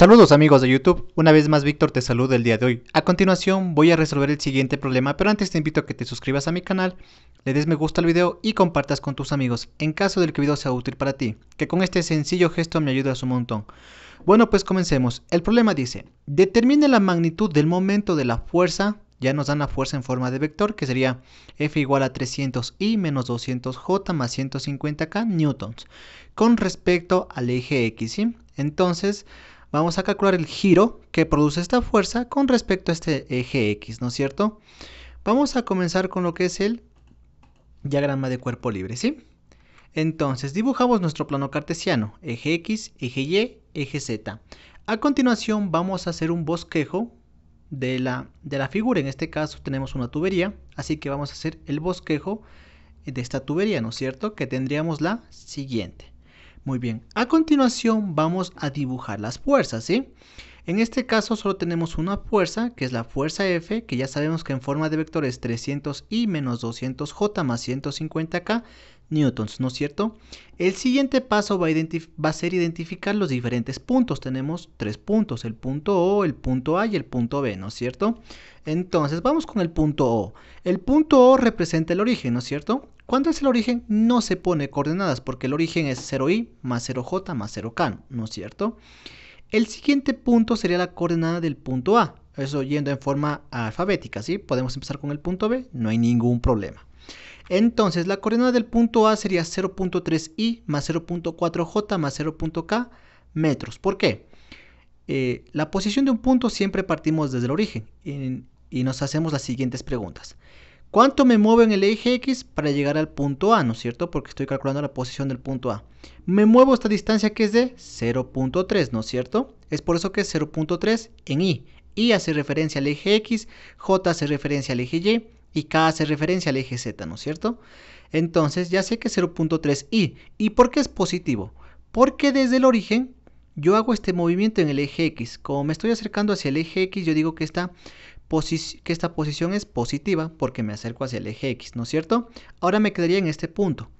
Saludos amigos de YouTube, una vez más Víctor te saluda el día de hoy. A continuación voy a resolver el siguiente problema, pero antes te invito a que te suscribas a mi canal, le des me gusta al video y compartas con tus amigos, en caso del que el video sea útil para ti, que con este sencillo gesto me ayudas un montón. Bueno pues comencemos, el problema dice, determine la magnitud del momento de la fuerza, ya nos dan la fuerza en forma de vector, que sería F igual a 300I menos 200J más 150K newtons, con respecto al eje X, ¿sí? Entonces vamos a calcular el giro que produce esta fuerza con respecto a este eje X, ¿no es cierto? Vamos a comenzar con lo que es el diagrama de cuerpo libre, ¿sí? Entonces, dibujamos nuestro plano cartesiano, eje X, eje Y, eje Z. A continuación vamos a hacer un bosquejo de la, de la figura, en este caso tenemos una tubería, así que vamos a hacer el bosquejo de esta tubería, ¿no es cierto? Que tendríamos la siguiente. Muy bien, a continuación vamos a dibujar las fuerzas, ¿sí? En este caso solo tenemos una fuerza, que es la fuerza F, que ya sabemos que en forma de vector es 300i menos 200j más 150k newtons, ¿no es cierto? El siguiente paso va a, ser identificar los diferentes puntos. Tenemos tres puntos, el punto O, el punto A y el punto B, ¿no es cierto? Entonces, vamos con el punto O. El punto O representa el origen, ¿no es cierto? cuando es el origen? No se pone coordenadas porque el origen es 0i más 0j más 0k, ¿no es cierto? El siguiente punto sería la coordenada del punto A. Eso yendo en forma alfabética, ¿sí? Podemos empezar con el punto B, no hay ningún problema. Entonces la coordenada del punto A sería 0.3i más 0.4j más 0.k metros. ¿Por qué? Eh, la posición de un punto siempre partimos desde el origen y, nos hacemos las siguientes preguntas. ¿Cuánto me muevo en el eje X para llegar al punto A? ¿No es cierto? Porque estoy calculando la posición del punto A. Me muevo esta distancia que es de 0.3, ¿no es cierto? Es por eso que es 0.3 en i. i hace referencia al eje X, J hace referencia al eje Y, y K hace referencia al eje Z, ¿no es cierto? Entonces ya sé que es 0.3i. ¿Y por qué es positivo? Porque desde el origen yo hago este movimiento en el eje X. Como me estoy acercando hacia el eje X, yo digo que esta, posición es positiva porque me acerco hacia el eje X, ¿no es cierto? Ahora me quedaría en este punto.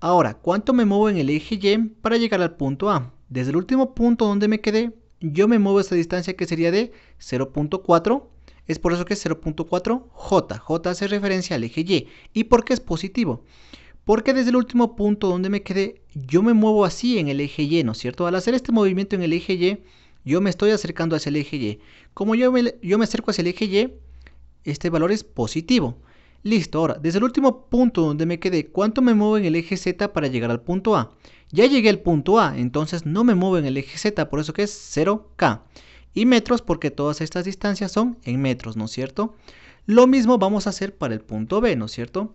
Ahora, ¿cuánto me muevo en el eje Y para llegar al punto A? Desde el último punto donde me quedé, yo me muevo a esta distancia que sería de 0.4 es por eso que es 0.4J. J hace referencia al eje Y. ¿Y por qué es positivo? Porque desde el último punto donde me quedé, yo me muevo así en el eje Y, ¿no es cierto? Al hacer este movimiento en el eje Y, yo me estoy acercando hacia el eje Y. Como yo me, yo me acerco hacia el eje Y, este valor es positivo. Listo, ahora, desde el último punto donde me quedé, ¿cuánto me muevo en el eje Z para llegar al punto A? Ya llegué al punto A, entonces no me muevo en el eje Z, por eso que es 0K y metros porque todas estas distancias son en metros, ¿no es cierto? Lo mismo vamos a hacer para el punto B, ¿no es cierto?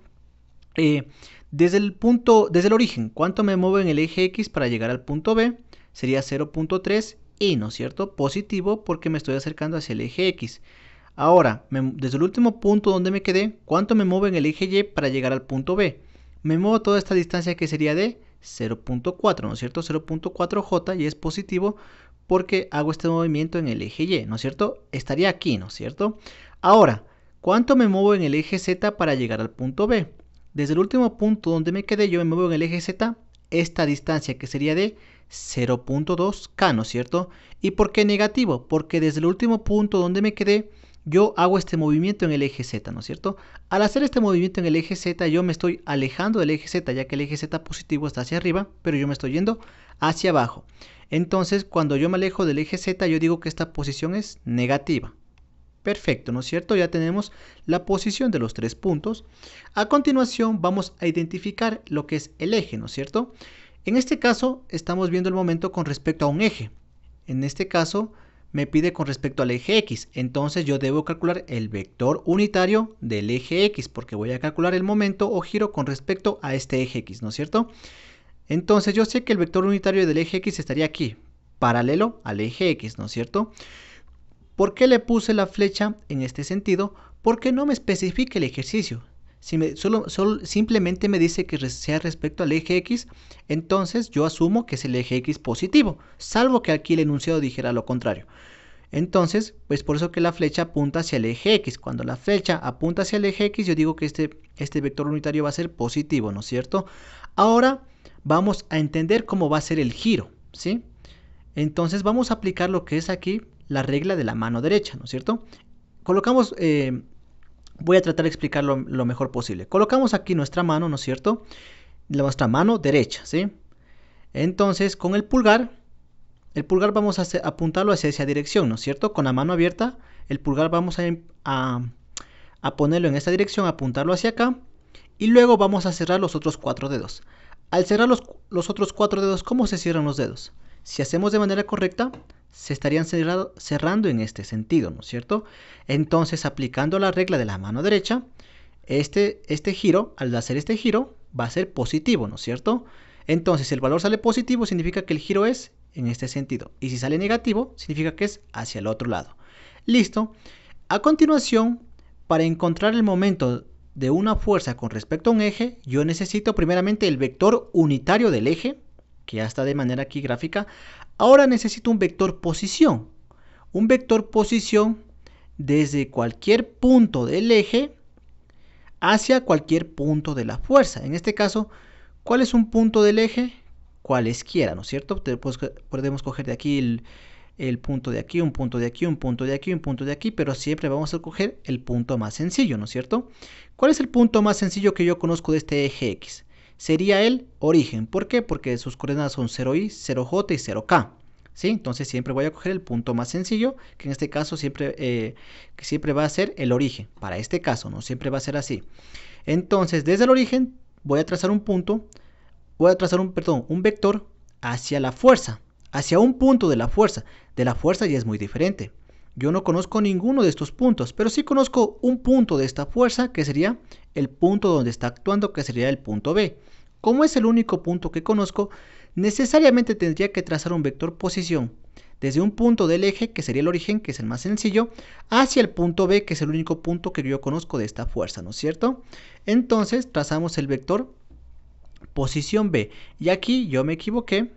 Eh, desde el punto, desde el origen, ¿cuánto me muevo en el eje X para llegar al punto B? Sería 0.3 y, ¿no es cierto? Positivo porque me estoy acercando hacia el eje X. Ahora, desde el último punto donde me quedé, ¿cuánto me muevo en el eje Y para llegar al punto B? Me muevo toda esta distancia que sería de 0.4, ¿no es cierto? 0.4J y es positivo porque hago este movimiento en el eje Y, ¿no es cierto? Estaría aquí, ¿no es cierto? Ahora, ¿cuánto me muevo en el eje Z para llegar al punto B? Desde el último punto donde me quedé yo me muevo en el eje Z esta distancia que sería de 0.2K, ¿no es cierto? ¿Y por qué negativo? Porque desde el último punto donde me quedé yo hago este movimiento en el eje Z, ¿no es cierto? Al hacer este movimiento en el eje Z, yo me estoy alejando del eje Z, ya que el eje Z positivo está hacia arriba, pero yo me estoy yendo hacia abajo. Entonces, cuando yo me alejo del eje Z, yo digo que esta posición es negativa. Perfecto, ¿no es cierto? Ya tenemos la posición de los tres puntos. A continuación vamos a identificar lo que es el eje, ¿no es cierto? En este caso estamos viendo el momento con respecto a un eje. En este caso me pide con respecto al eje X. Entonces yo debo calcular el vector unitario del eje X porque voy a calcular el momento o giro con respecto a este eje X, ¿no es cierto? Entonces yo sé que el vector unitario del eje X estaría aquí, paralelo al eje X, ¿no es cierto? ¿Por qué le puse la flecha en este sentido? Porque no me especifica el ejercicio. Si me, solo, simplemente me dice que sea respecto al eje X, entonces yo asumo que es el eje X positivo, salvo que aquí el enunciado dijera lo contrario. Entonces, pues por eso que la flecha apunta hacia el eje X. Cuando la flecha apunta hacia el eje X, yo digo que este, este vector unitario va a ser positivo, ¿no es cierto? Ahora, vamos a entender cómo va a ser el giro, ¿sí? Entonces vamos a aplicar lo que es aquí la regla de la mano derecha, ¿no es cierto? Colocamos, eh, voy a tratar de explicarlo lo mejor posible. Colocamos aquí nuestra mano, ¿no es cierto? Nuestra mano derecha, ¿sí? Entonces con el pulgar, el pulgar vamos a apuntarlo hacia esa dirección, ¿no es cierto? Con la mano abierta, el pulgar vamos a, em, a, ponerlo en esa dirección, apuntarlo hacia acá. Y luego vamos a cerrar los otros cuatro dedos. Al cerrar los, los, otros cuatro dedos, ¿cómo se cierran los dedos? Si hacemos de manera correcta, se estarían cerrando en este sentido, ¿no es cierto? Entonces, aplicando la regla de la mano derecha, este, este giro, al hacer este giro, va a ser positivo, ¿no es cierto? Entonces, si el valor sale positivo, significa que el giro es en este sentido. Y si sale negativo, significa que es hacia el otro lado. Listo. A continuación, para encontrar el momento de una fuerza con respecto a un eje, yo necesito primeramente el vector unitario del eje, que ya está de manera aquí gráfica. Ahora necesito un vector posición. Un vector posición desde cualquier punto del eje hacia cualquier punto de la fuerza. En este caso, ¿cuál es un punto del eje? Cualesquiera, ¿no es cierto? Podemos coger de aquí el, el punto de aquí, un punto de aquí, un punto de aquí, un punto de aquí, pero siempre vamos a coger el punto más sencillo, ¿no es cierto? ¿Cuál es el punto más sencillo que yo conozco de este eje X? Sería el origen. ¿Por qué? Porque sus coordenadas son 0i, 0j y 0k. ¿Sí? Entonces siempre voy a coger el punto más sencillo, que en este caso siempre, eh, siempre va a ser el origen. Para este caso, no siempre va a ser así. Entonces, desde el origen voy a trazar un punto, voy a trazar un, perdón, un vector hacia la fuerza hacia un punto de la fuerza. De la fuerza ya es muy diferente. Yo no conozco ninguno de estos puntos, pero sí conozco un punto de esta fuerza que sería el punto donde está actuando, que sería el punto B. Como es el único punto que conozco, necesariamente tendría que trazar un vector posición desde un punto del eje, que sería el origen, que es el más sencillo, hacia el punto B, que es el único punto que yo conozco de esta fuerza, ¿no es cierto? Entonces trazamos el vector posición B. Y aquí yo me equivoqué,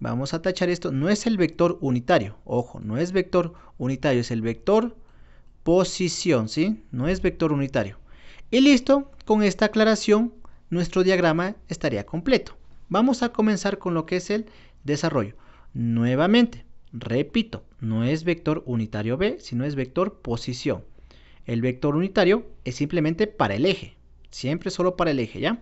Vamos a tachar esto. No es el vector unitario. Ojo, no es vector unitario, es el vector posición, ¿sí? No es vector unitario. Y listo, con esta aclaración nuestro diagrama estaría completo. Vamos a comenzar con lo que es el desarrollo. Nuevamente, repito, no es vector unitario B, sino es vector posición. El vector unitario es simplemente para el eje, siempre solo para el eje, ¿ya?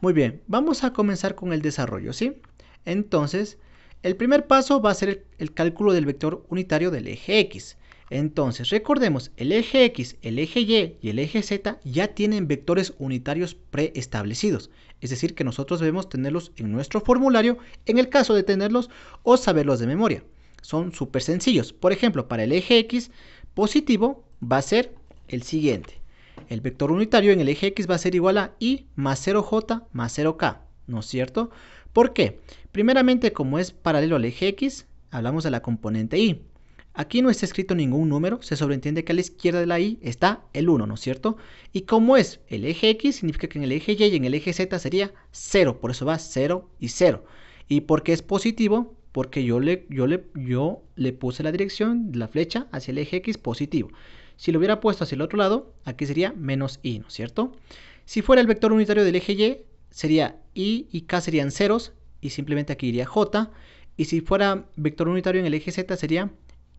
Muy bien, vamos a comenzar con el desarrollo, ¿sí? Entonces, el primer paso va a ser el, cálculo del vector unitario del eje X. Entonces, recordemos, el eje X, el eje Y y el eje Z ya tienen vectores unitarios preestablecidos. Es decir, que nosotros debemos tenerlos en nuestro formulario en el caso de tenerlos o saberlos de memoria. Son súper sencillos. Por ejemplo, para el eje X positivo va a ser el siguiente. El vector unitario en el eje X va a ser igual a I más 0J más 0K, ¿no es cierto? ¿Por qué? Primeramente, como es paralelo al eje X, hablamos de la componente Y. Aquí no está escrito ningún número, se sobreentiende que a la izquierda de la Y está el 1, ¿no es cierto? Y como es el eje X, significa que en el eje Y y en el eje Z sería 0, por eso va 0 y 0. ¿Y por qué es positivo? Porque yo le, yo le puse la dirección de la flecha hacia el eje X positivo. Si lo hubiera puesto hacia el otro lado, aquí sería menos Y, ¿no es cierto? Si fuera el vector unitario del eje Y, sería i y k serían ceros y simplemente aquí iría j. Y si fuera vector unitario en el eje z sería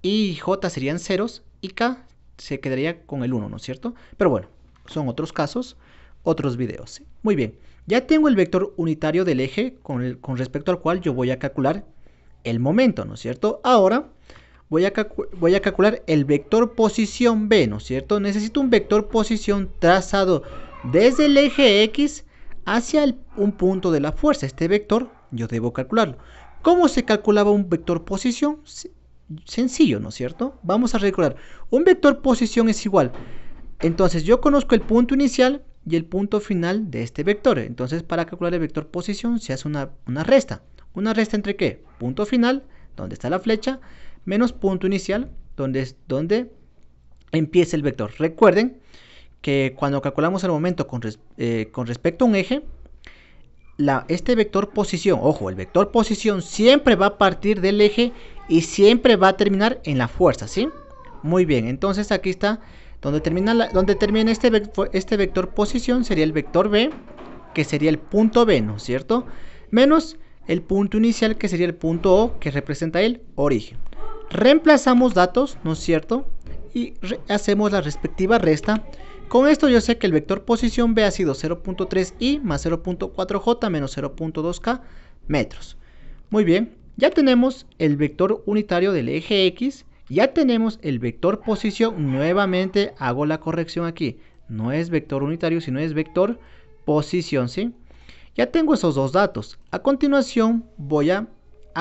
i y j serían ceros y k se quedaría con el 1, ¿no es cierto? Pero bueno, son otros casos, otros videos. Muy bien, ya tengo el vector unitario del eje con, con respecto al cual yo voy a calcular el momento, ¿no es cierto? Ahora voy a, voy a calcular el vector posición B, ¿no es cierto? Necesito un vector posición trazado desde el eje X hacia un punto de la fuerza. Este vector yo debo calcularlo. ¿Cómo se calculaba un vector posición? Sencillo, ¿no es cierto? Vamos a recordar. Un vector posición es igual. Entonces yo conozco el punto inicial y el punto final de este vector. Entonces para calcular el vector posición se hace una, resta. ¿Una resta entre qué? Punto final, donde está la flecha, menos punto inicial, donde, es, donde empieza el vector. Recuerden que cuando calculamos el momento con, eh, respecto a un eje, este vector posición, ojo, el vector posición siempre va a partir del eje y siempre va a terminar en la fuerza, ¿sí? Muy bien, entonces aquí está, donde termina, donde termina este, este vector posición sería el vector B, que sería el punto B, ¿no es cierto? Menos el punto inicial, que sería el punto O, que representa el origen. Reemplazamos datos, ¿no es cierto? y hacemos la respectiva resta. Con esto yo sé que el vector posición B ha sido 0.3i más 0.4j menos 0.2k metros. Muy bien, ya tenemos el vector unitario del eje X, ya tenemos el vector posición, nuevamente hago la corrección aquí, no es vector unitario sino es vector posición, ¿sí? Ya tengo esos dos datos, a continuación voy a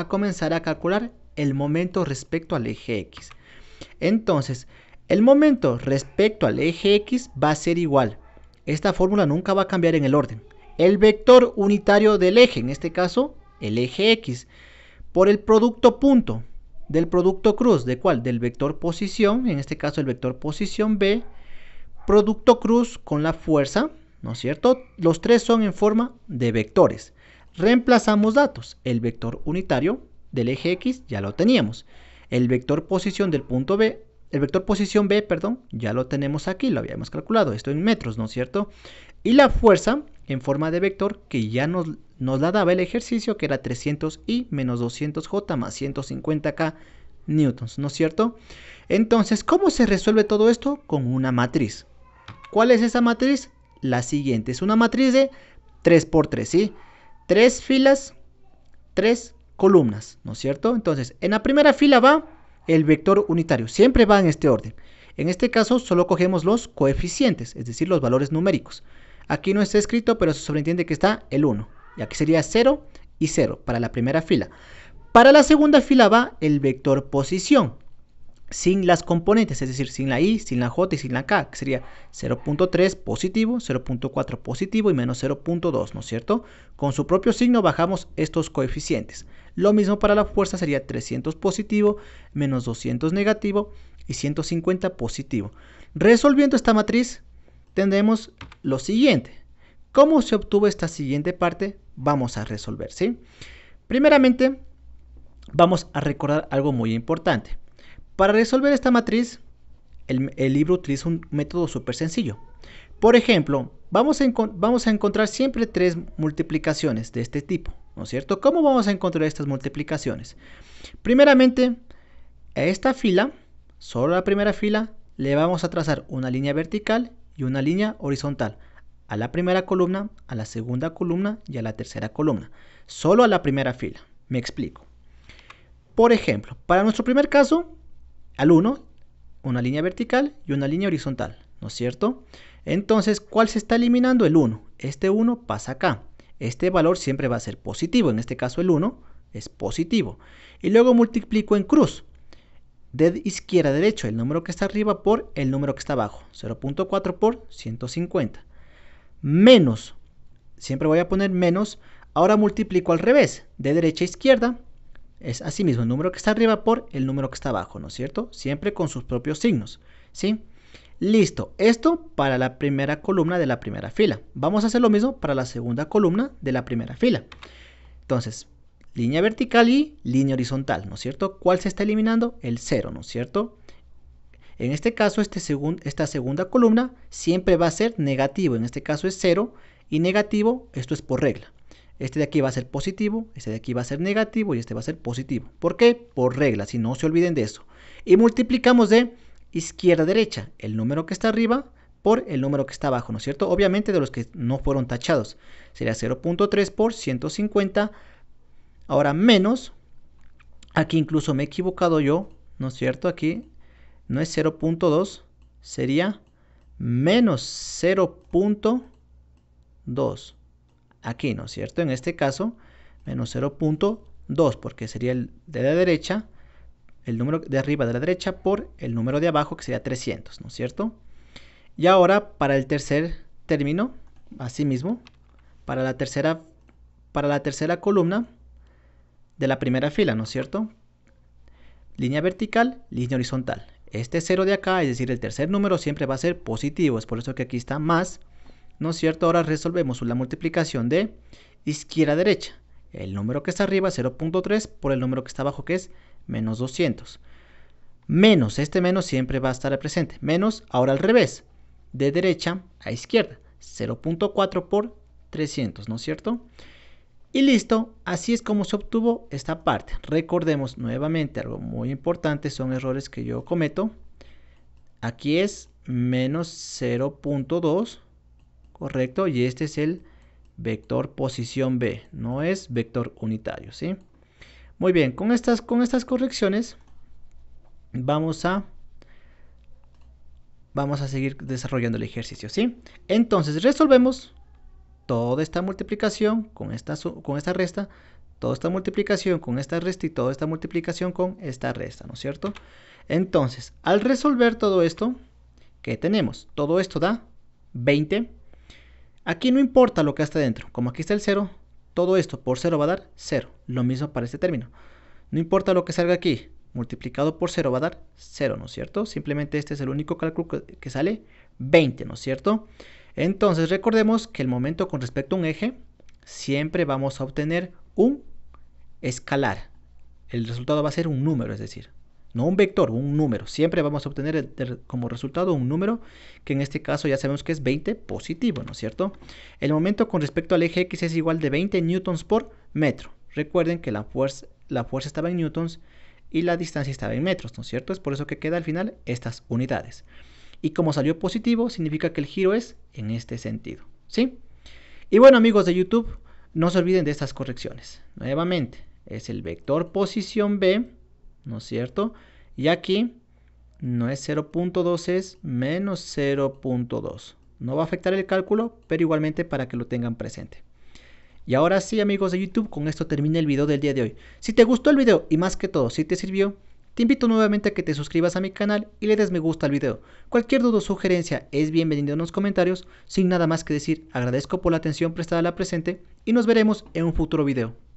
comenzar a calcular el momento respecto al eje X. Entonces, el momento respecto al eje X va a ser igual. Esta fórmula nunca va a cambiar en el orden. El vector unitario del eje, en este caso el eje X, por el producto punto del producto cruz, ¿de cuál? Del vector posición, en este caso el vector posición B, producto cruz con la fuerza, ¿no es cierto? Los tres son en forma de vectores. Reemplazamos datos, el vector unitario del eje X ya lo teníamos. El vector posición del punto B, el vector posición B, perdón, ya lo tenemos aquí, lo habíamos calculado, esto en metros, ¿no es cierto? Y la fuerza en forma de vector que ya nos, nos la daba el ejercicio, que era 300i menos 200j más 150k newtons, ¿no es cierto? Entonces, ¿cómo se resuelve todo esto? Con una matriz. ¿Cuál es esa matriz? La siguiente, es una matriz de 3 por ¿sí? Tres filas, 3 columnas, ¿no es cierto? Entonces, en la primera fila va el vector unitario, siempre va en este orden. En este caso solo cogemos los coeficientes, es decir, los valores numéricos. Aquí no está escrito, pero se sobreentiende que está el 1. Y aquí sería 0 y 0 para la primera fila. Para la segunda fila va el vector posición, sin las componentes, es decir, sin la i, sin la j y sin la k, que sería 0.3 positivo, 0.4 positivo y menos 0.2, ¿no es cierto? Con su propio signo bajamos estos coeficientes. Lo mismo para la fuerza sería 300 positivo menos 200 negativo y 150 positivo. Resolviendo esta matriz tendremos lo siguiente. ¿Cómo se obtuvo esta siguiente parte? Vamos a resolver, ¿sí? Primeramente, vamos a recordar algo muy importante. Para resolver esta matriz, el, libro utiliza un método súper sencillo. Por ejemplo, vamos vamos a encontrar siempre tres multiplicaciones de este tipo. ¿no es cierto? ¿Cómo vamos a encontrar estas multiplicaciones? Primeramente, a esta fila, solo a la primera fila, le vamos a trazar una línea vertical y una línea horizontal a la primera columna, a la segunda columna y a la tercera columna. Solo a la primera fila. Me explico. Por ejemplo, para nuestro primer caso, al 1, una línea vertical y una línea horizontal, ¿no es cierto? Entonces, ¿cuál se está eliminando? El 1. Este 1 pasa acá. Este valor siempre va a ser positivo, en este caso el 1 es positivo. Y luego multiplico en cruz, de izquierda a derecha, el número que está arriba por el número que está abajo, 0.4 por 150. Menos, siempre voy a poner menos, ahora multiplico al revés, de derecha a izquierda, es así mismo, el número que está arriba por el número que está abajo, ¿no es cierto? Siempre con sus propios signos, ¿sí? Listo, esto para la primera columna de la primera fila. Vamos a hacer lo mismo para la segunda columna de la primera fila. Entonces, línea vertical y línea horizontal, ¿no es cierto? ¿Cuál se está eliminando? El 0, ¿no es cierto? En este caso, este esta segunda columna siempre va a ser negativo. En este caso es 0 y negativo, esto es por regla. Este de aquí va a ser positivo, este de aquí va a ser negativo y este va a ser positivo. ¿Por qué? Por regla, si no se olviden de eso. Y multiplicamos de izquierda-derecha, el número que está arriba por el número que está abajo, ¿no es cierto? Obviamente de los que no fueron tachados. Sería 0.3 por 150. Ahora menos, aquí incluso me he equivocado yo, ¿no es cierto? Aquí no es 0.2, sería menos 0.2. Aquí, ¿no es cierto? En este caso, menos 0.2, porque sería el de la derecha el número de arriba de la derecha por el número de abajo, que sería 300, ¿no es cierto? Y ahora para el tercer término, mismo, para la tercera, para la tercera columna de la primera fila, ¿no es cierto? Línea vertical, línea horizontal. Este 0 de acá, es decir, el tercer número siempre va a ser positivo, es por eso que aquí está más, ¿no es cierto? Ahora resolvemos la multiplicación de izquierda a derecha. El número que está arriba, 0.3, por el número que está abajo, que es menos 200. Menos, este menos siempre va a estar presente. Menos, ahora al revés, de derecha a izquierda. 0.4 por 300, ¿no es cierto? Y listo, así es como se obtuvo esta parte. Recordemos nuevamente algo muy importante, son errores que yo cometo. Aquí es menos 0.2, correcto, y este es el vector posición B, no es vector unitario, ¿sí? Muy bien, con estas, con estas correcciones vamos a, vamos a seguir desarrollando el ejercicio, ¿sí? Entonces resolvemos toda esta multiplicación con esta, con esta resta, toda esta multiplicación con esta resta y toda esta multiplicación con esta resta, ¿no es cierto? Entonces, al resolver todo esto, ¿qué tenemos? Todo esto da 20. Aquí no importa lo que está dentro, como aquí está el 0, todo esto por 0 va a dar 0. Lo mismo para este término. No importa lo que salga aquí, multiplicado por 0 va a dar 0, ¿no es cierto? Simplemente este es el único cálculo que sale 20, ¿no es cierto? Entonces recordemos que el momento con respecto a un eje, siempre vamos a obtener un escalar. El resultado va a ser un número, es decir, no un vector, un número. Siempre vamos a obtener como resultado un número que en este caso ya sabemos que es 20 positivo, ¿no es cierto? El momento con respecto al eje X es igual de 20 newtons por metro. Recuerden que la fuerza, la fuerza estaba en newtons y la distancia estaba en metros, ¿no es cierto? Es por eso que queda al final estas unidades. Y como salió positivo, significa que el giro es en este sentido, ¿sí? Y bueno, amigos de YouTube, no se olviden de estas correcciones. Nuevamente, es el vector posición B ¿no es cierto? Y aquí no es 0.2, es menos 0.2. No va a afectar el cálculo, pero igualmente para que lo tengan presente. Y ahora sí, amigos de YouTube, con esto termina el video del día de hoy. Si te gustó el video y más que todo, si te sirvió, te invito nuevamente a que te suscribas a mi canal y le des me gusta al video. Cualquier duda o sugerencia es bienvenido en los comentarios. Sin nada más que decir, agradezco por la atención prestada a la presente y nos veremos en un futuro video.